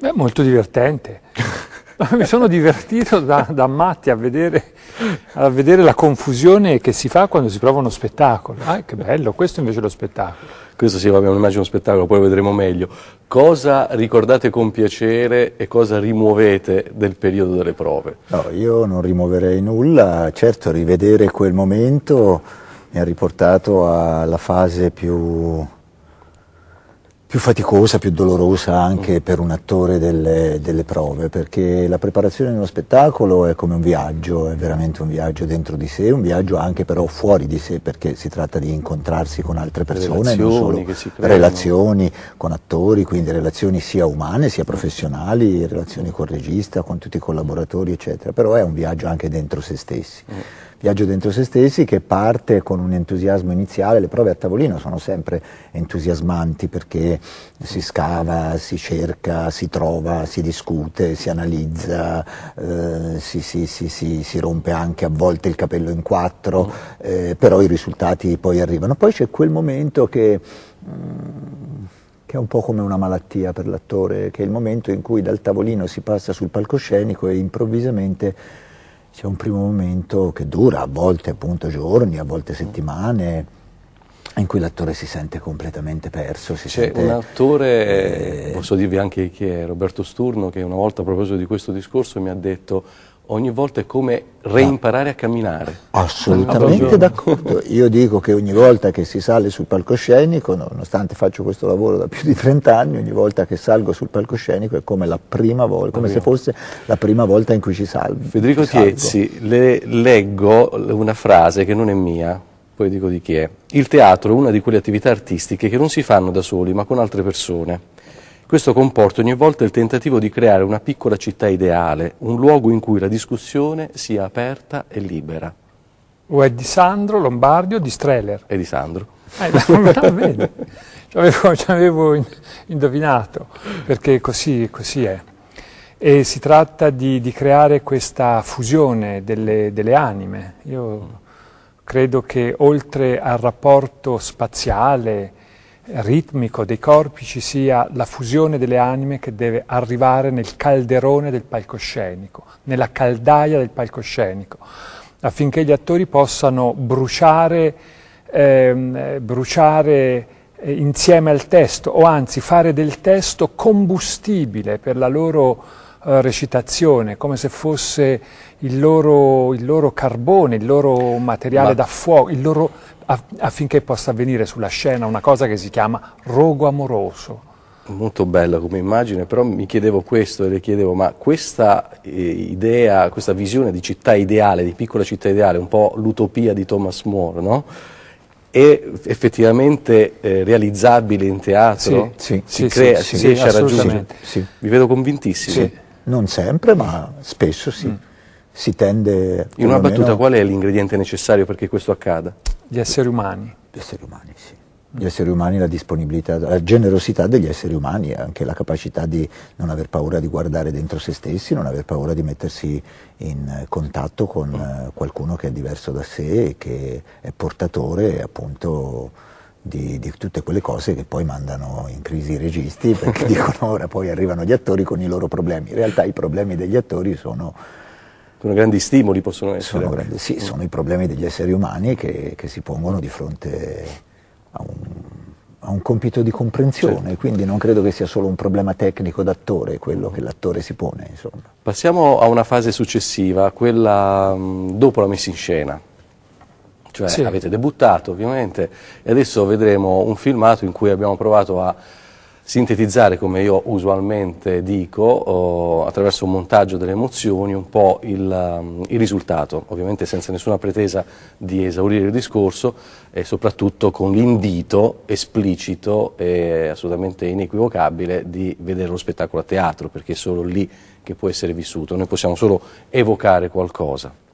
È molto divertente. Mi sono divertito da, da matti a vedere, a vedere, la confusione che si fa quando si prova uno spettacolo. Ah, che bello, questo invece è lo spettacolo. Questo sì, vabbè, non immagino uno spettacolo, poi vedremo meglio. Cosa ricordate con piacere e cosa rimuovete del periodo delle prove? No, io non rimuoverei nulla, certo rivedere quel momento mi ha riportato alla fase più più faticosa, più dolorosa anche mm. per un attore delle, delle, prove, perché la preparazione di uno spettacolo è come un viaggio, è veramente un viaggio dentro di sé, un viaggio anche però fuori di sé, perché si tratta di incontrarsi con altre persone, relazioni, relazioni con attori, quindi relazioni sia umane sia professionali, relazioni mm. con il regista, con tutti i collaboratori, eccetera, però è un viaggio anche dentro se stessi. Mm. Viaggio dentro se stessi che parte con un entusiasmo iniziale, le prove a tavolino sono sempre entusiasmanti perché si scava, si cerca, si trova, si discute, si analizza, eh, si, si, si, si, rompe anche a volte il capello in quattro, eh, però i risultati poi arrivano. Poi c'è quel momento che... Mm, che è un po' come una malattia per l'attore, che è il momento in cui dal tavolino si passa sul palcoscenico e improvvisamente c'è un primo momento che dura, a volte appunto giorni, a volte mm. settimane, in cui l'attore si sente completamente perso. Si C'è sente... un attore, eh... posso dirvi anche chi è, Roberto Sturno, che una volta a proposito di questo discorso mi ha detto ogni volta è come ah. reimparare a camminare. Assolutamente d'accordo. Io dico che ogni volta che si sale sul palcoscenico, nonostante faccio questo lavoro da più di 30 anni, ogni volta che salgo sul palcoscenico è come la prima volta, come se fosse la prima volta in cui ci salvo. Federico Tiezzi, le leggo una frase che non è mia, poi dico di chi è. Il teatro è una di quelle attività artistiche che non si fanno da soli, ma con altre persone. Questo comporta ogni volta il tentativo di creare una piccola città ideale, un luogo in cui la discussione sia aperta e libera. O è di Sandro Lombardio o di Streller? È di Sandro. Eh, no, vedi, ci avevo, indovinato, perché così, così è. E si tratta di, di creare questa fusione delle, delle anime. Io credo che oltre al rapporto spaziale, ritmico dei corpi ci sia la fusione delle anime che deve arrivare nel calderone del palcoscenico, nella caldaia del palcoscenico, affinché gli attori possano bruciare, ehm, eh, bruciare insieme al testo, o anzi fare del testo combustibile per la loro eh, recitazione, come se fosse il loro, il loro carbone, il loro materiale Ma... da fuoco, il loro, affinché possa avvenire sulla scena una cosa che si chiama rogo amoroso. Molto bella come immagine, però mi chiedevo questo e le chiedevo, ma questa eh, idea, questa visione di città ideale, di piccola città ideale, un po' l'utopia di Thomas More, no? è effettivamente eh, realizzabile in teatro? Sì, sì, si, sì, crea, sì, si riesce a raggiungere? Sì, Vi vedo convintissimi. Non sempre, ma spesso sì. Mm. Si tende... In una battuta, qual è l'ingrediente necessario perché questo accada? Gli esseri umani. Gli esseri umani, sì. Gli esseri umani, la disponibilità, la generosità degli esseri umani, anche la capacità di non aver paura di guardare dentro se stessi, non aver paura di mettersi in contatto con eh, qualcuno che è diverso da sé e che è portatore appunto di, di, tutte quelle cose che poi mandano in crisi i registi perché dicono ora poi arrivano gli attori con i loro problemi. In realtà i problemi degli attori sono... Sono grandi stimoli possono essere. Sono grandi, sì, mm. sono i problemi degli esseri umani che, che si pongono di fronte a un, a un compito di comprensione, certo. quindi non credo che sia solo un problema tecnico d'attore quello che l'attore si pone. Insomma. Passiamo a una fase successiva, quella mm, dopo la messa in scena cioè sì. avete debuttato ovviamente e adesso vedremo un filmato in cui abbiamo provato a sintetizzare, come io usualmente dico, oh, attraverso un montaggio delle emozioni, un po' il, um, il, risultato, ovviamente senza nessuna pretesa di esaurire il discorso e soprattutto con l'indito esplicito e assolutamente inequivocabile di vedere lo spettacolo a teatro, perché è solo lì che può essere vissuto, noi possiamo solo evocare qualcosa.